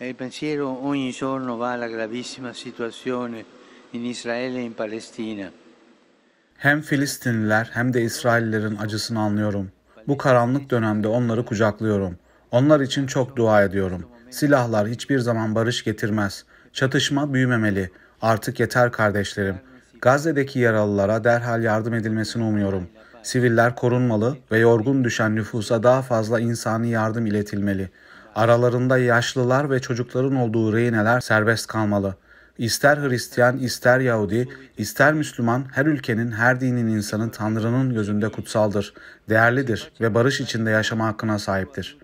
E il pensiero ogni giorno va alla gravissima situazione in Israele e in Palestina. Hem Filistinliler hem de İsraillerin acısını anlıyorum. Bu karanlık dönemde onları kucaklıyorum. Onlar için çok dua ediyorum. Silahlar hiçbir zaman barış getirmez. Çatışma büyümemeli. Artık yeter kardeşlerim. Gazze'deki yaralılara derhal yardım edilmesini umuyorum. Siviller korunmalı ve yorgun düşen nüfusa daha fazla insani yardım iletilmeli. Aralarında yaşlılar ve çocukların olduğu rehineler serbest kalmalı. İster Hristiyan, ister Yahudi, ister Müslüman her ülkenin, her dinin insanı Tanrı'nın gözünde kutsaldır, değerlidir ve barış içinde yaşama hakkına sahiptir.